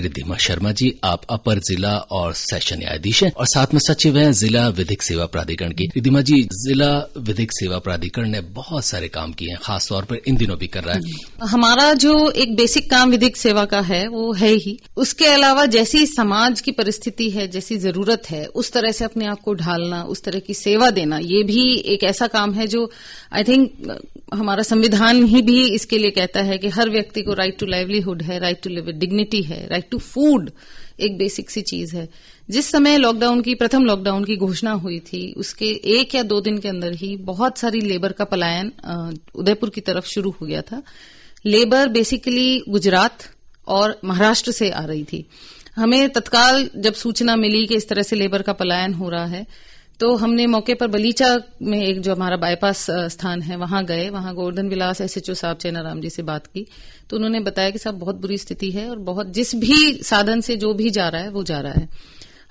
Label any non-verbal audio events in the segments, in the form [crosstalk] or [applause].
रिद्धिमा शर्मा जी आप अपर जिला और सेशन न्यायाधीश हैं और साथ में सचिव हैं जिला विधिक सेवा प्राधिकरण की रिद्धिमा जी जिला विधिक सेवा प्राधिकरण ने बहुत सारे काम किए हैं खास तौर पर इन दिनों भी कर रहा है हम्म। हमारा जो एक बेसिक काम विधिक सेवा का है वो है ही उसके अलावा जैसी समाज की परिस्थिति है जैसी जरूरत है उस तरह से अपने आप को ढालना उस तरह की सेवा देना ये भी एक ऐसा काम है जो आई थिंक हमारा संविधान ही भी इसके लिए कहता है कि हर व्यक्ति को राइट टू लाइवलीहुड है राइट टू लिव डिग्निटी है राइट बैक टू फूड एक बेसिक सी चीज है जिस समय लॉकडाउन की प्रथम लॉकडाउन की घोषणा हुई थी उसके एक या दो दिन के अंदर ही बहुत सारी लेबर का पलायन उदयपुर की तरफ शुरू हो गया था लेबर बेसिकली गुजरात और महाराष्ट्र से आ रही थी हमें तत्काल जब सूचना मिली कि इस तरह से लेबर का पलायन हो रहा है तो हमने मौके पर बलीचा में एक जो हमारा बाईपास स्थान है वहां गए वहां गोवर्धन विलास एस एच साहब चेनाराम जी से बात की तो उन्होंने बताया कि साहब बहुत बुरी स्थिति है और बहुत जिस भी साधन से जो भी जा रहा है वो जा रहा है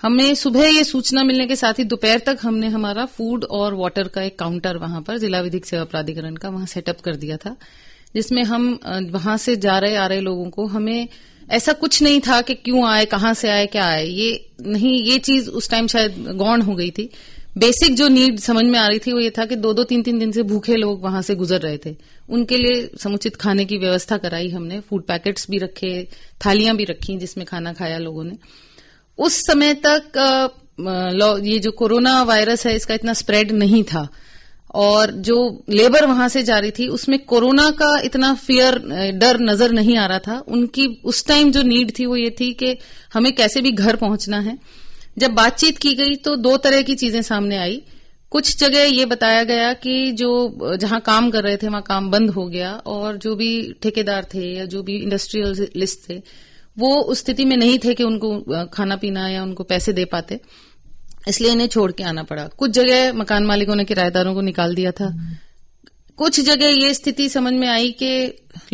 हमने सुबह ये सूचना मिलने के साथ ही दोपहर तक हमने हमारा फूड और वाटर का एक काउंटर वहां पर जिला विधिक सेवा प्राधिकरण का वहां सेटअप कर दिया था जिसमें हम वहां से जा रहे आ रहे लोगों को हमें ऐसा कुछ नहीं था कि क्यों आए कहाँ से आए क्या आए ये नहीं ये चीज उस टाइम शायद गौण हो गई थी बेसिक जो नीड समझ में आ रही थी वो ये था कि दो दो तीन तीन दिन से भूखे लोग वहां से गुजर रहे थे उनके लिए समुचित खाने की व्यवस्था कराई हमने फूड पैकेट्स भी रखे थालियां भी रखी जिसमें खाना खाया लोगों ने उस समय तक ये जो कोरोना वायरस है इसका इतना स्प्रेड नहीं था और जो लेबर वहां से जा रही थी उसमें कोरोना का इतना फियर डर नजर नहीं आ रहा था उनकी उस टाइम जो नीड थी वो ये थी कि हमें कैसे भी घर पहुंचना है जब बातचीत की गई तो दो तरह की चीजें सामने आई कुछ जगह ये बताया गया कि जो जहां काम कर रहे थे वहां काम बंद हो गया और जो भी ठेकेदार थे या जो भी इंडस्ट्रियलिस्ट थे वो उस स्थिति में नहीं थे कि उनको खाना पीना या उनको पैसे दे पाते इसलिए इन्हें छोड़ के आना पड़ा कुछ जगह मकान मालिकों ने किराएदारों को निकाल दिया था कुछ जगह ये स्थिति समझ में आई कि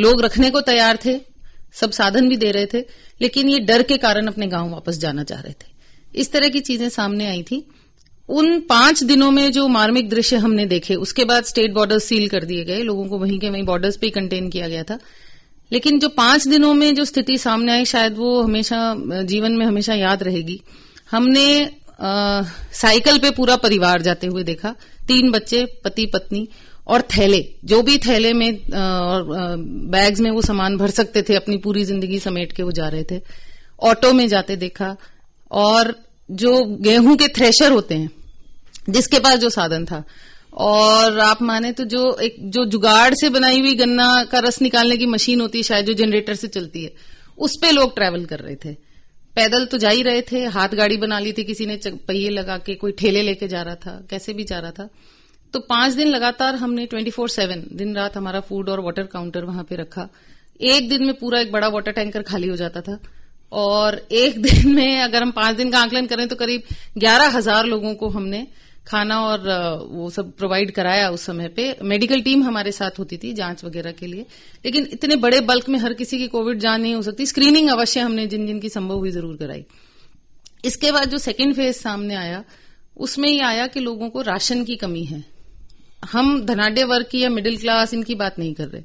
लोग रखने को तैयार थे सब साधन भी दे रहे थे लेकिन ये डर के कारण अपने गांव वापस जाना चाह रहे थे इस तरह की चीजें सामने आई थी उन पांच दिनों में जो मार्मिक दृश्य हमने देखे उसके बाद स्टेट बॉर्डर सील कर दिए गए लोगों को वहीं के वहीं बॉर्डर्स पे कंटेन किया गया था लेकिन जो पांच दिनों में जो स्थिति सामने आई शायद वो हमेशा जीवन में हमेशा याद रहेगी हमने आ, साइकिल पे पूरा परिवार जाते हुए देखा तीन बच्चे पति पत्नी और थैले जो भी थैले में और बैग्स में वो सामान भर सकते थे अपनी पूरी जिंदगी समेट के वो जा रहे थे ऑटो में जाते देखा और जो गेहूं के थ्रेशर होते हैं जिसके पास जो साधन था और आप माने तो जो एक जो जुगाड़ से बनाई हुई गन्ना का रस निकालने की मशीन होती है शायद जो जनरेटर से चलती है उस पर लोग ट्रैवल कर रहे थे पैदल तो जा ही रहे थे हाथ गाड़ी बना ली थी किसी ने पहिए लगा के कोई ठेले लेके जा रहा था कैसे भी जा रहा था तो पांच दिन लगातार हमने ट्वेंटी फोर सेवन दिन रात हमारा फूड और वाटर काउंटर वहां पे रखा एक दिन में पूरा एक बड़ा वाटर टैंकर खाली हो जाता था और एक [laughs] दिन में अगर हम पांच दिन का आंकलन करें तो करीब ग्यारह हजार लोगों को हमने खाना और वो सब प्रोवाइड कराया उस समय पे मेडिकल टीम हमारे साथ होती थी जांच वगैरह के लिए लेकिन इतने बड़े बल्क में हर किसी की कोविड जांच नहीं हो सकती स्क्रीनिंग अवश्य हमने जिन जिन की संभव हुई जरूर कराई इसके बाद जो सेकेंड फेज सामने आया उसमें ये आया कि लोगों को राशन की कमी है हम धनाढ़ वर्ग की या मिडिल क्लास इनकी बात नहीं कर रहे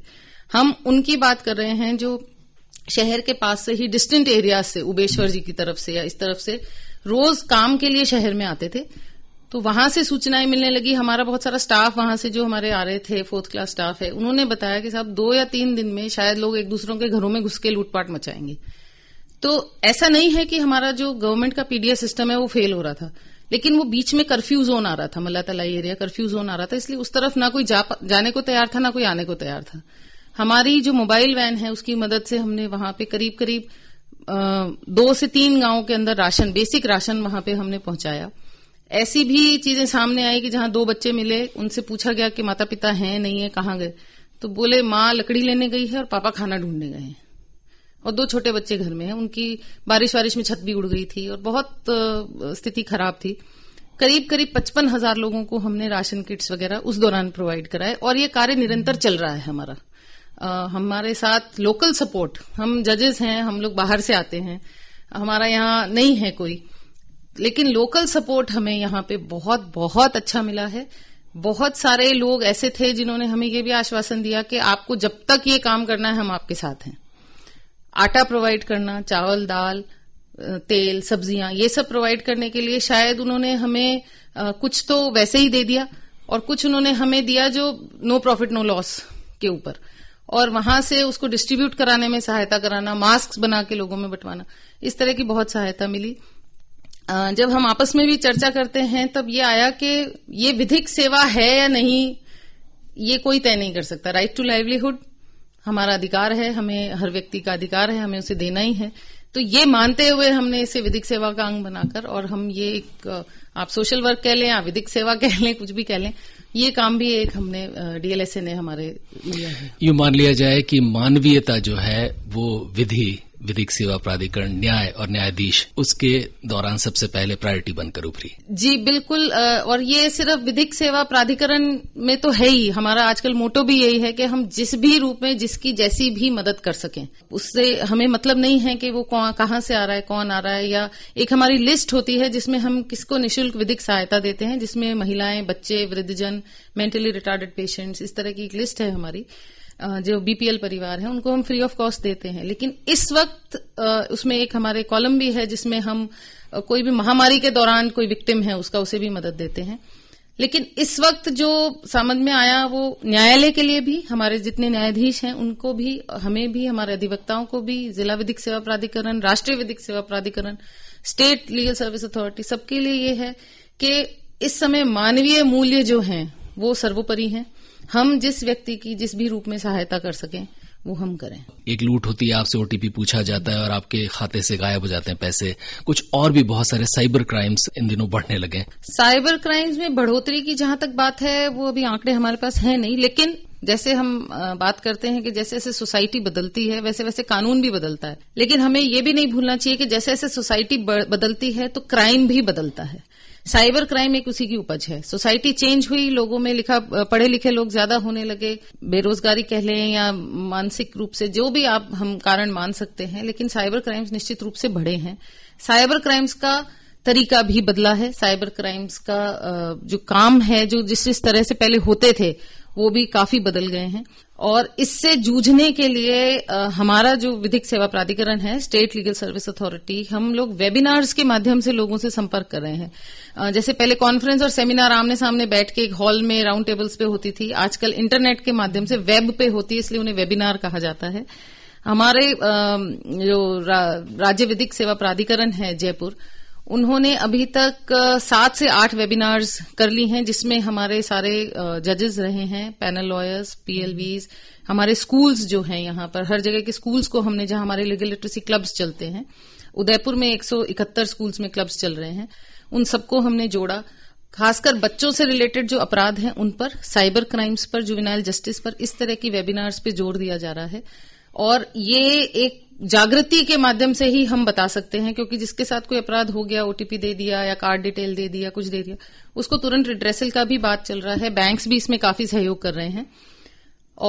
हम उनकी बात कर रहे हैं जो शहर के पास से ही डिस्टेंट एरिया से उबेश्वर जी की तरफ से या इस तरफ से रोज काम के लिए शहर में आते थे तो वहां से सूचनाएं मिलने लगी हमारा बहुत सारा स्टाफ वहां से जो हमारे आ रहे थे फोर्थ क्लास स्टाफ है उन्होंने बताया कि साहब दो या तीन दिन में शायद लोग एक दूसरों के घरों में घुस के लूटपाट मचाएंगे तो ऐसा नहीं है कि हमारा जो गवर्नमेंट का पीडीएस सिस्टम है वो फेल हो रहा था लेकिन वो बीच में कर्फ्यू जोन आ रहा था Mallatalai area curfew zone आ रहा था इसलिए उस तरफ ना कोई जा, जाने को तैयार था ना कोई आने को तैयार था हमारी जो मोबाइल वैन है उसकी मदद से हमने वहां पे करीब करीब दो से तीन गांव के अंदर राशन बेसिक राशन वहां पे हमने पहुंचाया ऐसी भी चीजें सामने आई कि जहां दो बच्चे मिले उनसे पूछा गया कि माता पिता हैं नहीं है कहाँ गए तो बोले माँ लकड़ी लेने गई है और पापा खाना ढूंढने गए हैं और दो छोटे बच्चे घर में हैं उनकी बारिश वारिश में छत भी उड़ गई थी और बहुत स्थिति खराब थी करीब करीब पचपन हजार लोगों को हमने राशन किट्स वगैरह उस दौरान प्रोवाइड कराए और ये कार्य निरंतर चल रहा है हमारा हमारे साथ लोकल सपोर्ट हम जजेस हैं हम लोग बाहर से आते हैं हमारा यहाँ नहीं है कोई लेकिन लोकल सपोर्ट हमें यहाँ पे बहुत बहुत अच्छा मिला है बहुत सारे लोग ऐसे थे जिन्होंने हमें ये भी आश्वासन दिया कि आपको जब तक ये काम करना है हम आपके साथ हैं आटा प्रोवाइड करना चावल दाल तेल सब्जियां ये सब प्रोवाइड करने के लिए शायद उन्होंने हमें आ, कुछ तो वैसे ही दे दिया और कुछ उन्होंने हमें दिया जो नो प्रॉफिट नो लॉस के ऊपर और वहां से उसको डिस्ट्रीब्यूट कराने में सहायता कराना मास्क बना के लोगों में बंटवाना इस तरह की बहुत सहायता मिली जब हम आपस में भी चर्चा करते हैं तब ये आया कि ये विधिक सेवा है या नहीं ये कोई तय नहीं कर सकता राइट टू लाइवलीहुड हमारा अधिकार है हमें हर व्यक्ति का अधिकार है हमें उसे देना ही है तो ये मानते हुए हमने इसे विधिक सेवा का अंग बनाकर और हम ये एक आप सोशल वर्क कह लें या विधिक सेवा कह लें कुछ भी कह लें ये काम भी एक हमने डीएलएसए ने हमारे लिया है मान लिया जाए कि मानवीयता जो है वो विधि विधिक सेवा प्राधिकरण न्याय और न्यायाधीश उसके दौरान सबसे पहले प्रायोरिटी बनकर उभरी जी बिल्कुल और ये सिर्फ विधिक सेवा प्राधिकरण में तो है ही हमारा आजकल मोटो भी यही है कि हम जिस भी रूप में जिसकी जैसी भी मदद कर सकें उससे हमें मतलब नहीं है कि वो कौन कहाँ से आ रहा है कौन आ रहा है या एक हमारी लिस्ट होती है जिसमें हम किसको निःशुल्क विधिक सहायता देते हैं जिसमें महिलाएं बच्चे वृद्धजन मेंटली रिटार्डेड पेशेंट्स इस तरह की एक लिस्ट है हमारी जो बीपीएल परिवार है उनको हम फ्री ऑफ कॉस्ट देते हैं लेकिन इस वक्त उसमें एक हमारे कॉलम भी है जिसमें हम कोई भी महामारी के दौरान कोई विक्टिम है उसका उसे भी मदद देते हैं लेकिन इस वक्त जो समझ में आया वो न्यायालय के लिए भी हमारे जितने न्यायाधीश हैं उनको भी हमें भी हमारे अधिवक्ताओं को भी जिला विधिक सेवा प्राधिकरण राष्ट्रीय विधिक सेवा प्राधिकरण स्टेट लीगल सर्विस अथॉरिटी सबके लिए ये है कि इस समय मानवीय मूल्य जो हैं वो सर्वोपरि हैं हम जिस व्यक्ति की जिस भी रूप में सहायता कर सकें वो हम करें एक लूट होती है आपसे ओटीपी पूछा जाता है और आपके खाते से गायब हो जाते हैं पैसे कुछ और भी बहुत सारे साइबर क्राइम्स इन दिनों बढ़ने लगे साइबर क्राइम्स में बढ़ोतरी की जहां तक बात है वो अभी आंकड़े हमारे पास है नहीं लेकिन जैसे हम बात करते हैं कि जैसे जैसे सोसाइटी बदलती है वैसे वैसे कानून भी बदलता है लेकिन हमें ये भी नहीं भूलना चाहिए कि जैसे जैसे सोसाइटी बदलती है तो क्राइम भी बदलता है साइबर क्राइम एक उसी की उपज है सोसाइटी चेंज हुई लोगों में लिखा पढ़े लिखे लोग ज्यादा होने लगे बेरोजगारी कह लें या मानसिक रूप से जो भी आप हम कारण मान सकते हैं लेकिन साइबर क्राइम्स निश्चित रूप से बढ़े हैं साइबर क्राइम्स का तरीका भी बदला है साइबर क्राइम्स का जो काम है जो जिस जिस तरह से पहले होते थे वो भी काफी बदल गए हैं और इससे जूझने के लिए आ, हमारा जो विधिक सेवा प्राधिकरण है स्टेट लीगल सर्विस अथॉरिटी हम लोग वेबिनार्स के माध्यम से लोगों से संपर्क कर रहे हैं आ, जैसे पहले कॉन्फ्रेंस और सेमिनार आमने सामने बैठ के एक हॉल में राउंड टेबल्स पे होती थी आजकल इंटरनेट के माध्यम से वेब पे होती है इसलिए उन्हें वेबिनार कहा जाता है हमारे आ, जो रा, राज्य विधिक सेवा प्राधिकरण है जयपुर उन्होंने अभी तक सात से आठ वेबिनार्स कर ली हैं जिसमें हमारे सारे जजेस रहे हैं पैनल लॉयर्स पीएलवीज हमारे स्कूल्स जो हैं यहां पर हर जगह के स्कूल्स को हमने जहां हमारे लीगल लिटरेसी क्लब्स चलते हैं उदयपुर में 171 स्कूल्स में क्लब्स चल रहे हैं उन सबको हमने जोड़ा खासकर बच्चों से रिलेटेड जो अपराध हैं उन पर साइबर क्राइम्स पर जुविनाइल जस्टिस पर इस तरह की वेबिनार्स पे जोर दिया जा रहा है और ये एक जागृति के माध्यम से ही हम बता सकते हैं क्योंकि जिसके साथ कोई अपराध हो गया ओटीपी दे दिया या कार्ड डिटेल दे दिया कुछ दे दिया उसको तुरंत रिड्रेसल का भी बात चल रहा है बैंक्स भी इसमें काफी सहयोग कर रहे हैं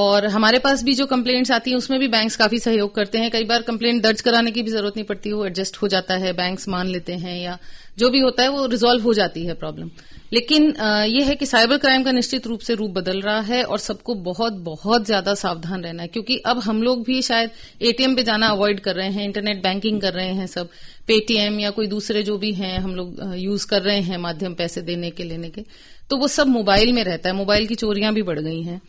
और हमारे पास भी जो कंप्लेंट्स आती हैं उसमें भी बैंक्स काफी सहयोग करते हैं कई बार कंप्लेंट दर्ज कराने की भी जरूरत नहीं पड़ती वो एडजस्ट हो जाता है बैंक्स मान लेते हैं या जो भी होता है वो रिजोल्व हो जाती है प्रॉब्लम लेकिन यह है कि साइबर क्राइम का निश्चित रूप से रूप बदल रहा है और सबको बहुत बहुत ज्यादा सावधान रहना है क्योंकि अब हम लोग भी शायद एटीएम पे जाना अवॉइड कर रहे हैं इंटरनेट बैंकिंग कर रहे हैं सब पेटीएम या कोई दूसरे जो भी हैं हम लोग यूज कर रहे हैं माध्यम पैसे देने के लेने के तो वो सब मोबाइल में रहता है मोबाइल की चोरियां भी बढ़ गई हैं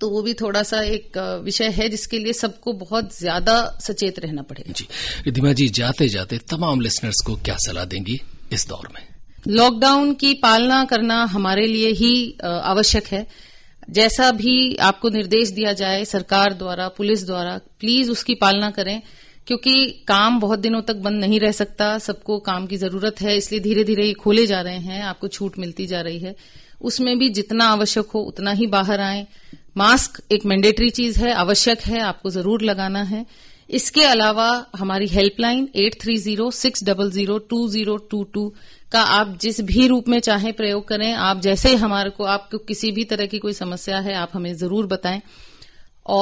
तो वो भी थोड़ा सा एक विषय है जिसके लिए सबको बहुत ज्यादा सचेत रहना पड़ेगा जी रिधिमा जी जाते जाते तमाम लिसनर्स को क्या सलाह देंगी इस दौर में लॉकडाउन की पालना करना हमारे लिए ही आवश्यक है जैसा भी आपको निर्देश दिया जाए सरकार द्वारा पुलिस द्वारा प्लीज उसकी पालना करें क्योंकि काम बहुत दिनों तक बंद नहीं रह सकता सबको काम की जरूरत है इसलिए धीरे धीरे ये खोले जा रहे हैं आपको छूट मिलती जा रही है उसमें भी जितना आवश्यक हो उतना ही बाहर आए मास्क एक मैंडेटरी चीज है आवश्यक है आपको जरूर लगाना है इसके अलावा हमारी helpline eight three zero six double zero two zero two two का आप जिस भी रूप में चाहे प्रयोग करें आप जैसे हमारे को आपको किसी भी तरह की कोई समस्या है आप हमें जरूर बताएं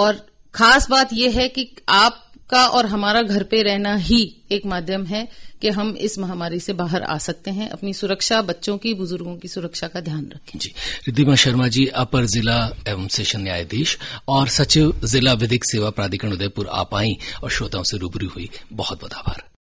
और खास बात यह है कि आपका और हमारा घर पे रहना ही एक माध्यम है कि हम इस महामारी से बाहर आ सकते हैं अपनी सुरक्षा बच्चों की बुजुर्गों की सुरक्षा का ध्यान रखें जी रिद्धिमा शर्मा जी अपर जिला एवं सेशन न्यायाधीश और सचिव जिला विधिक सेवा प्राधिकरण उदयपुर आप आई और श्रोताओं से रूबरू हुई बहुत बहुत आभार